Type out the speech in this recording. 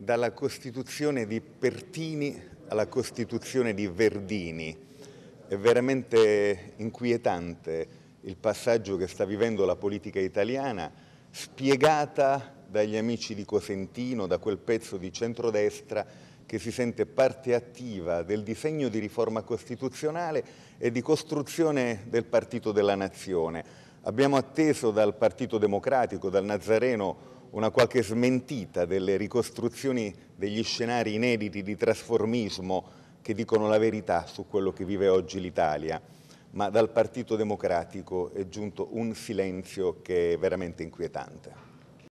dalla Costituzione di Pertini alla Costituzione di Verdini. È veramente inquietante il passaggio che sta vivendo la politica italiana, spiegata dagli amici di Cosentino, da quel pezzo di centrodestra che si sente parte attiva del disegno di riforma costituzionale e di costruzione del partito della nazione. Abbiamo atteso dal Partito Democratico, dal Nazareno, una qualche smentita delle ricostruzioni degli scenari inediti di trasformismo che dicono la verità su quello che vive oggi l'Italia, ma dal Partito Democratico è giunto un silenzio che è veramente inquietante.